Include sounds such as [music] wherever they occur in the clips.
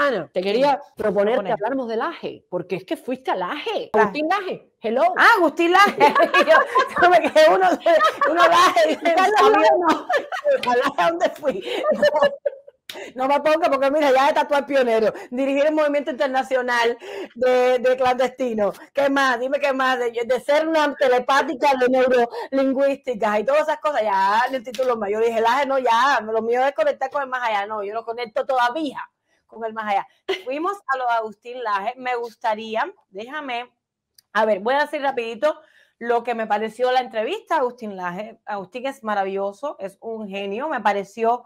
Ana, te quería proponer que habláramos del AGE, porque es que fuiste al AGE. Ah. Agustín Laje, hello. Ah, Agustín Laje. [laughs] yo, me quedé uno, uno Laje. [laughs] [laughs] dónde fui? No me ponga porque mira, ya tú tatuar pionero, dirigir el movimiento internacional de, de clandestino. ¿Qué más? Dime qué más, de, ser una telepática de neurolingüística y todas esas cosas, ya en el título mayor. Yo dije, laje, no, ya, lo mío es conectar con el más allá, no, yo lo conecto todavía con el más allá. Fuimos a los Agustín Laje. Me gustaría, déjame, a ver, voy a decir rapidito lo que me pareció la entrevista Agustín Laje. Agustín es maravilloso, es un genio, me pareció,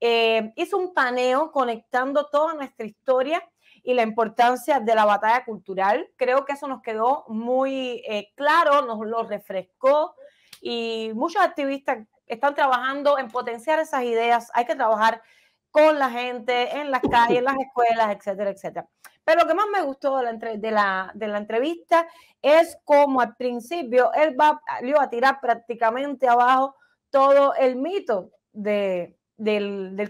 eh, hizo un paneo conectando toda nuestra historia y la importancia de la batalla cultural. Creo que eso nos quedó muy eh, claro, nos lo refrescó y muchos activistas están trabajando en potenciar esas ideas. Hay que trabajar con la gente, en las calles, en las escuelas, etcétera, etcétera. Pero lo que más me gustó de la, entrevista es cómo al principio él va a tirar prácticamente abajo todo el mito del,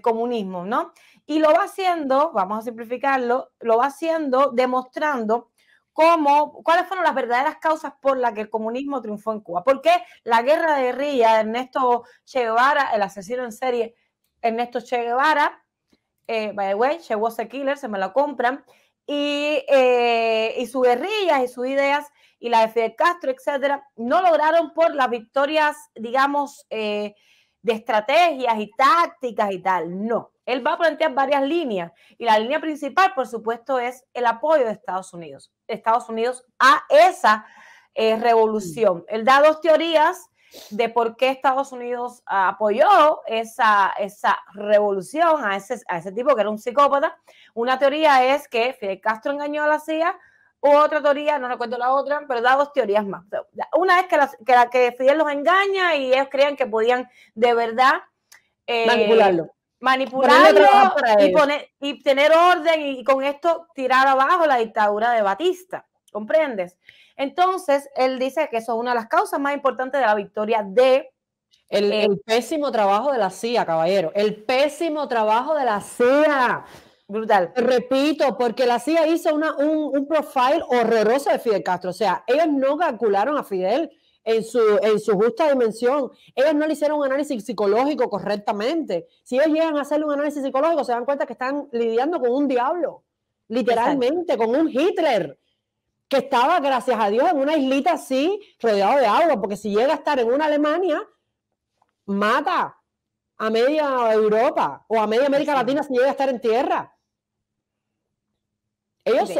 comunismo, ¿no? Y lo va haciendo, vamos a simplificarlo, lo va haciendo demostrando cómo, cuáles fueron las verdaderas causas por las que el comunismo triunfó en Cuba. ¿Por qué la guerra de guerrilla de Ernesto Che Guevara, el asesino en serie, Ernesto Che Guevara, eh, by the way, Che was a killer, se me lo compran, y, eh, y sus guerrillas y sus ideas y la de Fidel Castro, etcétera, no lograron por las victorias, digamos, eh, de estrategias y tácticas y tal. No. Él va a plantear varias líneas y la línea principal, por supuesto, es el apoyo de Estados Unidos, Estados Unidos a esa revolución. Él da dos teorías de por qué Estados Unidos apoyó esa, revolución a ese, a ese tipo que era un psicópata. Una teoría es que Fidel Castro engañó a la CIA, otra teoría, no recuerdo la otra, pero da dos teorías más. Una es que, la, que, Fidel los engaña y ellos creían que podían de verdad eh, manipularlo. Manipularlo y, poner, y tener orden y con esto tirar abajo la dictadura de Batista. ¿Comprendes? Entonces, él dice que eso es una de las causas más importantes de la victoria de... El, eh, pésimo trabajo de la CIA, caballero. El pésimo trabajo de la CIA. Brutal. Repito, porque la CIA hizo una, un, profile horroroso de Fidel Castro. O sea, ellos no calcularon a Fidel en su, en su justa dimensión. Ellos no le hicieron un análisis psicológico correctamente. Si ellos llegan a hacerle un análisis psicológico, se dan cuenta que están lidiando con un diablo, literalmente, con un Hitler que estaba, gracias a Dios, en una islita así, rodeado de agua, porque si llega a estar en una Alemania, mata a media Europa o a media América Latina si llega a estar en tierra. Ellos,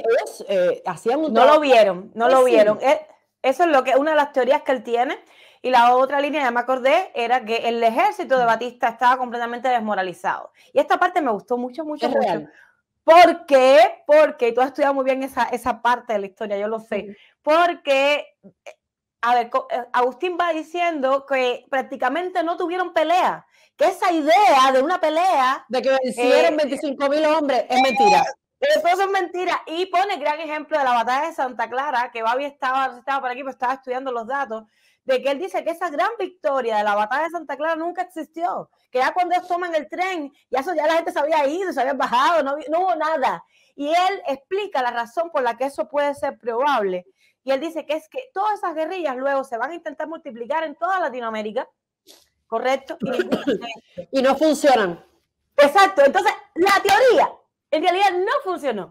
eh, hacían un... No lo vieron, no lo vieron. Eh, eso es lo que una de las teorías que él tiene. Y la otra línea, ya me acordé, era que el ejército de mm. Batista estaba completamente desmoralizado. Y esta parte me gustó mucho, mucho. mucho. ¿Por qué? Porque tú has estudiado muy bien esa, esa parte de la historia, yo lo sé. Porque, eh, a ver, eh, Agustín va diciendo que prácticamente no tuvieron pelea, que esa idea de una pelea... De que vencieron eh, 25 mil hombres es mentira. Eso es mentira. Y pone gran ejemplo de la batalla de Santa Clara, que Babi estaba, estaba por aquí, pero estaba estudiando los datos, de que él dice que esa gran victoria de la batalla de Santa Clara nunca existió, que ya cuando ellos toman el tren, ya, eso, ya la gente se había ido, se había bajado, no, no hubo nada. Y él explica la razón por la que eso puede ser probable. Y él dice que es que todas esas guerrillas luego se van a intentar multiplicar en toda Latinoamérica, ¿correcto? y, [coughs] y no funcionan. Exacto, entonces la teoría en realidad no funcionó.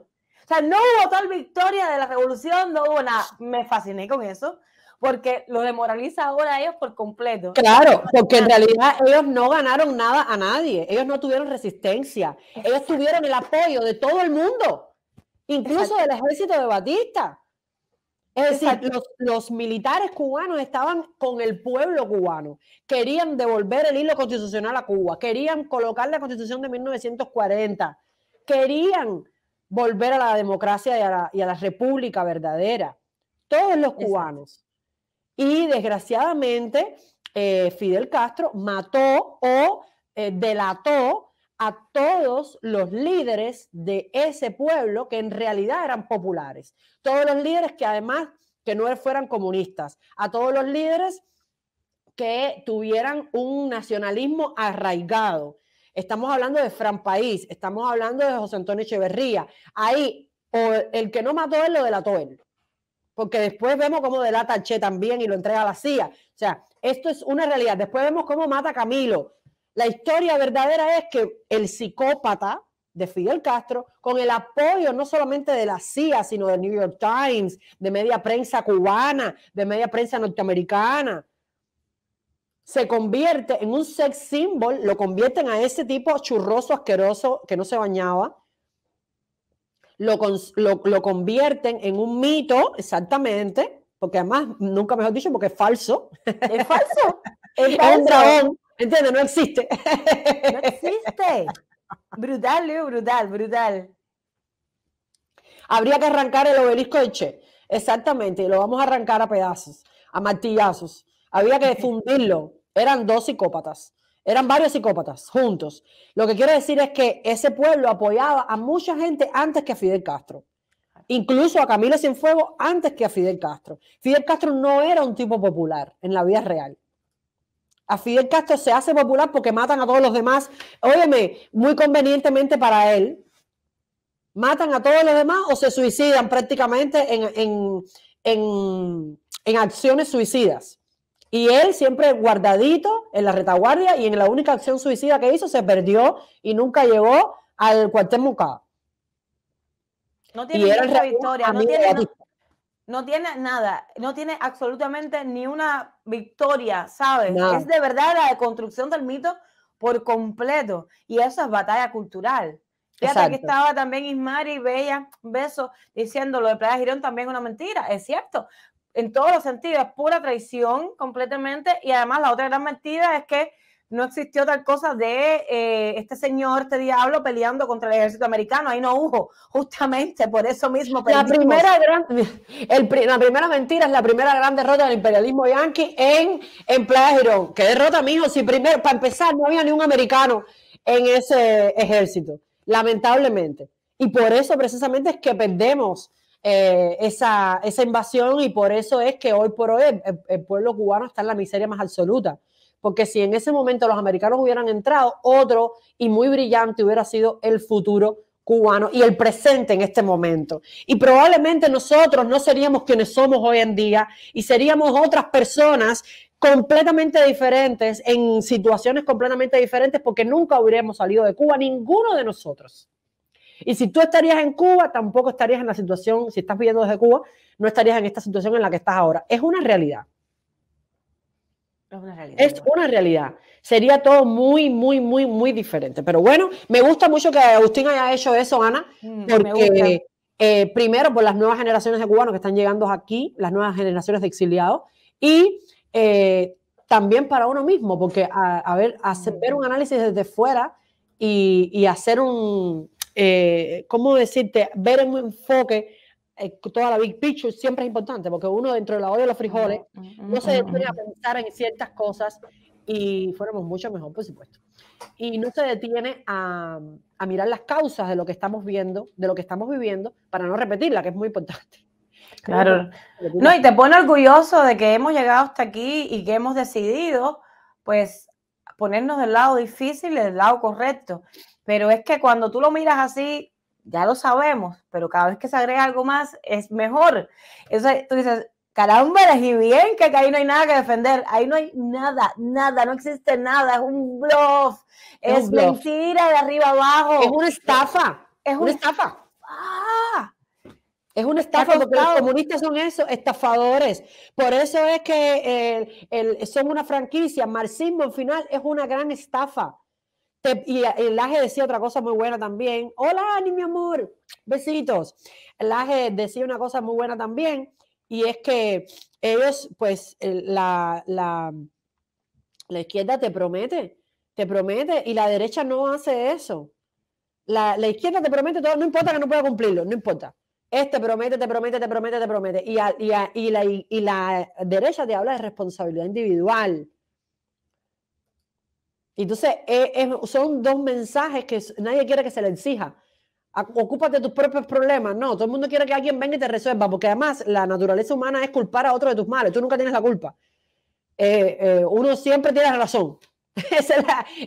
O sea, no hubo tal victoria de la revolución, no hubo nada. Me fasciné con eso porque lo demoraliza ahora ellos por completo. Claro, porque en realidad ellos no ganaron nada a nadie, ellos no tuvieron resistencia, ellos tuvieron el apoyo de todo el mundo, incluso del ejército de Batista. Es decir, los, militares cubanos estaban con el pueblo cubano, querían devolver el hilo constitucional a Cuba, querían colocar la constitución de 1940, querían volver a la democracia y a la república verdadera, todos los cubanos. Y desgraciadamente, eh, Fidel Castro mató o eh, delató a todos los líderes de ese pueblo que en realidad eran populares. Todos los líderes que además que no fueran comunistas, a todos los líderes que tuvieran un nacionalismo arraigado. Estamos hablando de Fran País, estamos hablando de José Antonio Echeverría. Ahí, o el que no mató él lo delató él porque después vemos cómo delata a Che también y lo entrega a la CIA. O sea, esto es una realidad. Después vemos cómo mata a Camilo. La historia verdadera es que el psicópata de Fidel Castro, con el apoyo no solamente de la CIA, sino del New York Times, de media prensa cubana, de media prensa norteamericana, se convierte en un sex symbol, lo convierten a ese tipo churroso, asqueroso, que no se bañaba, lo, convierten en un mito, exactamente, porque además, nunca mejor dicho, porque es falso. Es falso. [laughs] Es, un dragón, ¿entiendes? No existe. No existe. brutal, brutal, brutal. Habría que arrancar el obelisco de Che. Exactamente, y lo vamos a arrancar a pedazos, a martillazos. Había que [laughs] fundirlo. Eran dos psicópatas. Eran varios psicópatas juntos. Lo que quiero decir es que ese pueblo apoyaba a mucha gente antes que a Fidel Castro. Incluso a Camilo Cienfuegos antes que a Fidel Castro. Fidel Castro no era un tipo popular en la vida real. A Fidel Castro se hace popular porque matan a todos los demás. Óyeme, muy convenientemente para él. Matan a todos los demás o se suicidan prácticamente en acciones suicidas. Y él siempre guardadito en la retaguardia y en la única acción suicida que hizo se perdió y nunca llegó al cuartel Mucá. No tiene ninguna victoria, no tiene, nada, no tiene absolutamente ni una victoria, ¿sabes? Es de verdad la deconstrucción del mito por completo y eso es batalla cultural. Fíjate que estaba también Ismari Bella, beso, diciendo lo de Playa Girón también una mentira, es cierto, en todos los sentidos, es pura traición completamente. Y además la otra gran mentira es que no existió tal cosa de eh, este señor, este diablo peleando contra el ejército americano. Ahí no hubo, justamente por eso mismo. La primera, gran, la primera mentira es la primera gran derrota del imperialismo yanqui en, en Playa Girón. ¿Qué derrota, mijo? Si primero, para empezar, no había ni un americano en ese ejército, lamentablemente. Y por eso precisamente es que perdemos eh, esa, invasión y por eso es que hoy por hoy el, pueblo cubano está en la miseria más absoluta. Porque si en ese momento los americanos hubieran entrado, otro y muy brillante hubiera sido el futuro cubano y el presente en este momento. Y probablemente nosotros no seríamos quienes somos hoy en día y seríamos otras personas completamente diferentes, en situaciones completamente diferentes, porque nunca hubiéramos salido de Cuba, ninguno de nosotros. Y si tú estarías en Cuba, tampoco estarías en la situación, si estás viviendo desde Cuba, no estarías en esta situación en la que estás ahora. Es una realidad. Es una realidad. Sería todo muy, muy, muy, muy diferente. Pero bueno, me gusta mucho que Agustín haya hecho eso, Ana, mm, porque eh, primero por las nuevas generaciones de cubanos que están llegando aquí, las nuevas generaciones de exiliados, y eh, también para uno mismo, porque a, ver, hacer, un análisis desde fuera y hacer un, eh, ¿cómo decirte? Ver un enfoque eh, toda la big picture siempre es importante, porque uno dentro de la olla de los frijoles no se detiene a pensar en ciertas cosas y fuéramos mucho mejor, por supuesto. Y no se detiene a, a, mirar las causas de lo que estamos viendo, de lo que estamos viviendo, para no repetirla, que es muy importante. [laughs] Claro. No, y te pone orgulloso de que hemos llegado hasta aquí y que hemos decidido, pues, ponernos del lado difícil y del lado correcto. Pero es que cuando tú lo miras así, ya lo sabemos, pero cada vez que se agrega algo más es mejor. eso tú dices, caramba, y bien que, ahí no hay nada que defender, ahí no hay nada, nada, no existe nada, es un bluff, es, mentira de arriba abajo. Es una estafa, es una, estafa. Es una estafa los comunistas son eso, estafadores. Por eso es que eh, son una franquicia. Marxismo, al final, es una gran estafa y el Aje decía otra cosa muy buena también. Hola, Ani, mi amor. Besitos. El Aje decía una cosa muy buena también. Y es que ellos, pues, la, la, izquierda te promete, te promete, y la derecha no hace eso. La, izquierda te promete todo, no importa que no pueda cumplirlo, no importa. Este promete, te promete, te promete, te promete. Y, y, y, la, y la derecha te habla de responsabilidad individual entonces, son dos mensajes que nadie quiere que se le exija. Ah, ocúpate de tus propios problemas. No, todo el mundo quiere que alguien venga y te resuelva, porque además la naturaleza humana es culpar a otro de tus males. Tú nunca tienes la culpa. Eh, eh, uno siempre tiene razón. [laughs] ese,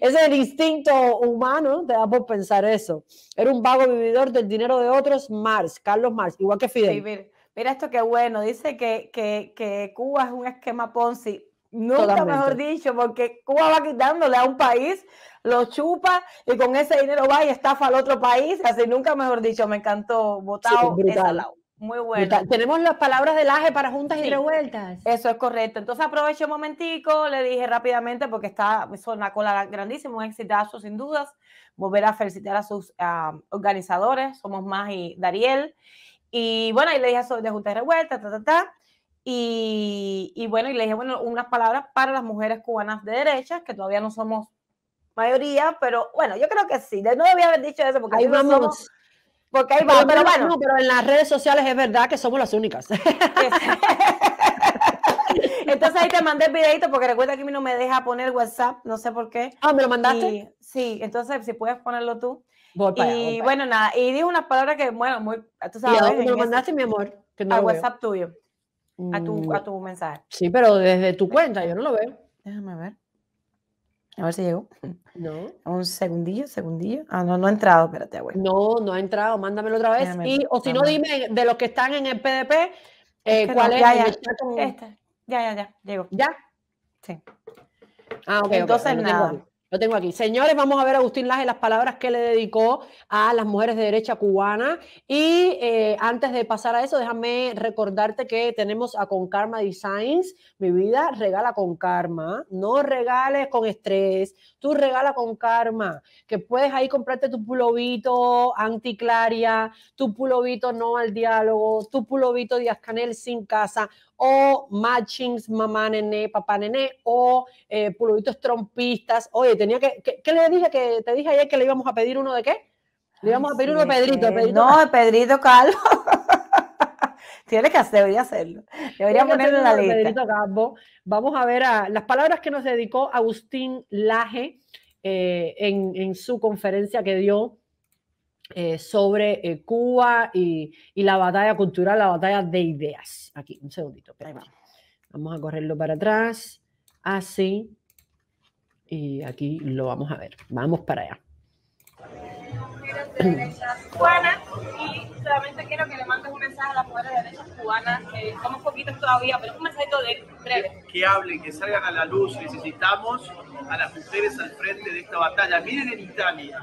es el instinto humano, te da por pensar eso. Era un vago vividor del dinero de otros, Marx, Carlos Marx, igual que Fidel. mira, esto qué bueno, dice que Cuba es un esquema Ponzi Nunca mejor dicho, porque Cuba va quitándole a un país, lo chupa y con ese dinero va y estafa al otro país. Así nunca mejor dicho, me encantó. Votado Muy bueno. Tenemos las palabras del AGE para juntas y revueltas. Eso es correcto. Entonces aprovecho un momentico, le dije rápidamente porque está, son una cola grandísima, un exitazo sin dudas. Volver a felicitar a sus organizadores, somos más y Dariel. Y bueno, ahí le dije a de Juntas y Revueltas, ta, ta, ta. Y, bueno, y le dije, bueno, unas palabras para las mujeres cubanas de derecha, que todavía no somos mayoría, pero bueno, yo creo que sí. No debía haber dicho eso porque ahí vamos. porque ahí vamos, pero, bueno. No, pero en las redes sociales es verdad que somos las únicas. [laughs] Entonces ahí te mandé el videito porque recuerda que a mí no me deja poner WhatsApp, no sé por qué. Ah, ¿me lo mandaste? sí, entonces si puedes ponerlo tú. y bueno, nada, y dijo unas palabras que, bueno, muy, tú sabes. ¿Y me lo mandaste, mi amor? Que WhatsApp tuyo a tu, mm. a tu mensaje. Sí, pero desde tu cuenta, yo no lo veo. Déjame ver. A ver si llegó. No. [laughs] Un segundillo, segundillo. Ah, no, no ha entrado, espérate, güey. No, no ha entrado, mándamelo otra vez. y, o si no, dime de los que están en el PDP, eh, cuál es. Ya, ya, ya, llegó. ¿Ya? Sí. Ah, ok. Entonces, nada. Lo tengo aquí. Señores, vamos a ver a Agustín Laje las palabras que le dedicó a las mujeres de derecha cubana. Y eh, antes de pasar a eso, déjame recordarte que tenemos a Con Karma Designs. Mi vida regala con karma. No regales con estrés. Tú regala con karma. Que puedes ahí comprarte tu pulovito anticlaria, tu pulovito no al diálogo, tu pulovito Díaz Canel sin casa o matchings mamá nené, papá nené o eh, pulovitos trompistas. Oye, te ¿qué le dije que te dije ayer que le íbamos a pedir uno de qué? Le íbamos a pedir uno de Pedrito, No, de Pedrito Calvo. [laughs] Tiene que hacer, debería hacerlo. Debería ponerlo en la lista. Vamos a ver las palabras que nos dedicó Agustín Laje eh, en, su conferencia que dio eh, sobre eh, Cuba y, la batalla cultural, la batalla de ideas. Aquí, un segundito. vamos. vamos a correrlo para atrás. Así. Ah, y aquí lo vamos a ver. Vamos para allá. cubanas y solamente quiero que le mandes un mensaje a las mujeres de derechas cubanas, que somos poquitos todavía, pero un mensaje de breve. Que hablen, que salgan a la luz, necesitamos a las mujeres al frente de esta batalla. Miren en Italia,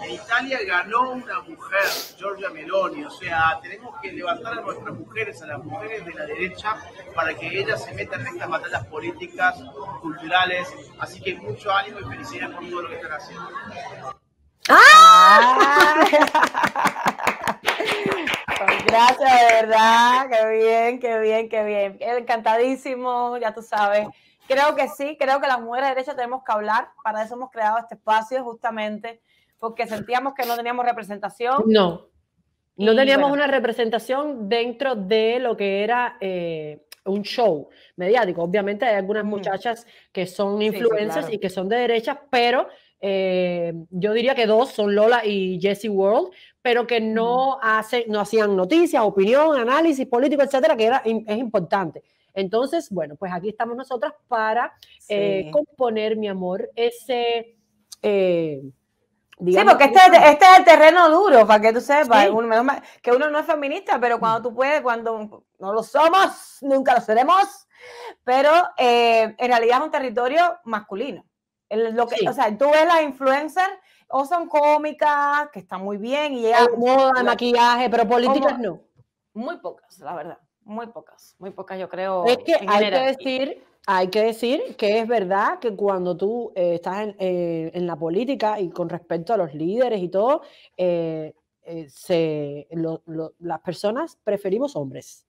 en Italia ganó una mujer, Giorgia Meloni, o sea, tenemos que levantar a nuestras mujeres, a las mujeres de la derecha, para que ellas se metan en estas batallas políticas, culturales. Así que mucho ánimo y felicidades por todo lo que están haciendo. ¡Ah! [laughs] Gracias, de verdad. Qué bien, qué bien, qué bien. Encantadísimo, ya tú sabes. Creo que sí, creo que las mujeres de derecha tenemos que hablar. Para eso hemos creado este espacio, justamente porque sentíamos que no teníamos representación. No, no teníamos una representación dentro de lo que era eh, un show mediático. Obviamente hay algunas muchachas que son influencers y que son de derechas, pero eh, yo diría que dos son Lola y Jessie World, pero que no, hacen, no hacían noticias, opinión, análisis político, etcétera, que era, es importante. Entonces, bueno, pues aquí estamos nosotras para eh, componer, mi amor, ese sí, porque este, este, es el terreno duro, para que tú sepas, que uno no es feminista, pero cuando mm. tú puedes, cuando no lo somos, nunca lo seremos, pero eh, en realidad es un territorio masculino. lo que, O sea, tú ves las influencers o son cómicas, que están muy bien, y ellas... Moda, de maquillaje, pero políticas no. Muy pocas, la verdad, muy pocas, muy pocas yo creo. Es que hay que decir hay que decir que es verdad que cuando tú eh, estás eh, en, la política y con respecto a los líderes y todo, eh, las personas preferimos hombres.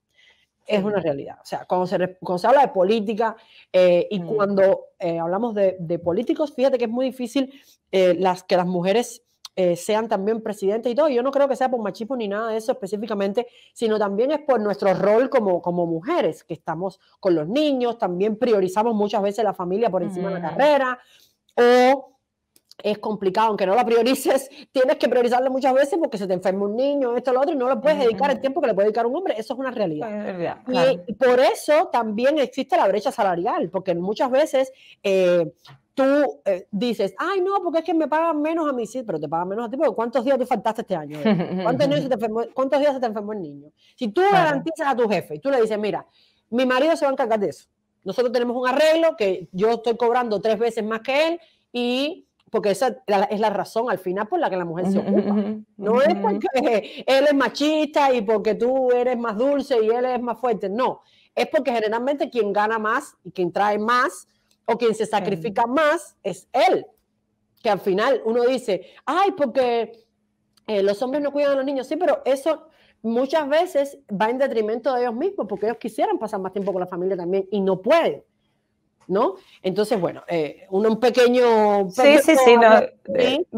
Es una realidad. O sea, cuando se, habla de política y cuando hablamos de, de, políticos, fíjate que es muy difícil las, que las mujeres eh, sean también presidentes y todo. Yo no creo que sea por machismo ni nada de eso específicamente, sino también es por nuestro rol como, como mujeres, que estamos con los niños, también priorizamos muchas veces la familia por encima de la carrera, o es complicado, aunque no la priorices, [laughs] tienes que priorizarla muchas veces porque se te enferma un niño, esto, lo otro, y no le puedes dedicar el tiempo que le puede dedicar un hombre. Eso es una realidad. Y por eso también existe la brecha salarial, porque muchas veces eh, tú eh, dices, ay, no, porque es que me pagan menos a mí, sí, pero te pagan menos a ti, porque ¿cuántos días te faltaste este año? [laughs] ¿Cuántos, días se te enfermó, el niño? Si tú garantizas a tu jefe y tú le dices, mira, mi marido se va a encargar de eso. Nosotros tenemos un arreglo que yo estoy cobrando tres veces más que él y porque esa es la razón al final por la que la mujer se ocupa. No es porque [laughs] él es machista y porque tú eres más dulce y él es más fuerte, no. Es porque generalmente quien gana más y quien trae más o quien se sacrifica más es él. Que al final uno dice, ay, porque eh, los hombres no cuidan a los niños. Sí, pero eso muchas veces va en detrimento de ellos mismos, porque ellos quisieran pasar más tiempo con la familia también y no pueden. ¿No? Entonces, bueno, eh, uno, un pequeño. Sí, sí, sí,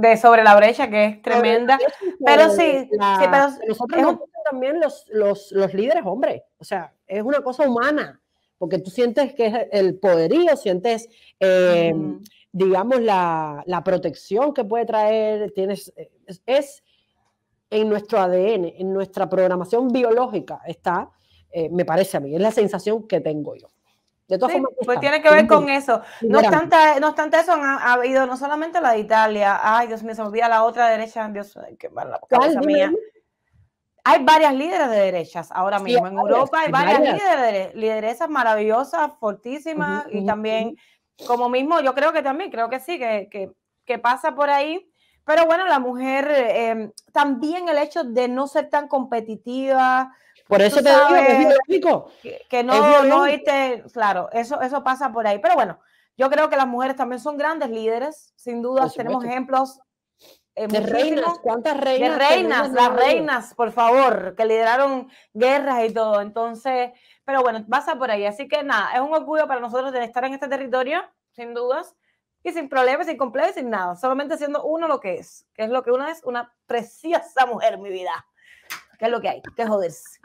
de, sobre la brecha que es tremenda. Pero, sí, pero. Nosotros también los, los líderes, hombre. O sea, es una cosa humana porque tú sientes que es el poderío, sientes, eh, digamos, la, protección que puede traer, tienes, es, en nuestro ADN, en nuestra programación biológica está, eh, me parece a mí, es la sensación que tengo yo. De todas pues tiene que ver con eso. No obstante, no eso, ha habido no solamente la de Italia, ay Dios mío, se me olvida la otra derecha, Dios, qué mala cabeza mía. Hay varias líderes de derechas ahora mismo. en Europa hay varias, líderes, lideresas maravillosas, fortísimas, y también, como mismo, yo creo que también, creo que sí, que, que, pasa por ahí. Pero bueno, la mujer, em, también el hecho de no ser tan competitiva. Por eso te digo que es Que, no, no claro, eso, eso pasa por ahí. Pero bueno, yo creo que las mujeres también son grandes líderes, sin duda, tenemos ejemplos eh, de reinas, ¿cuántas reinas? De reinas, las reinas, por favor, que lideraron guerras y todo. Entonces, pero bueno, pasa por ahí. Así que nada, es un orgullo para nosotros de estar en este territorio, sin dudas, y sin problemas, sin complejos, sin nada. Solamente siendo uno lo que es, que es lo que uno es, una preciosa mujer, mi vida. Que es lo que hay, que joderse.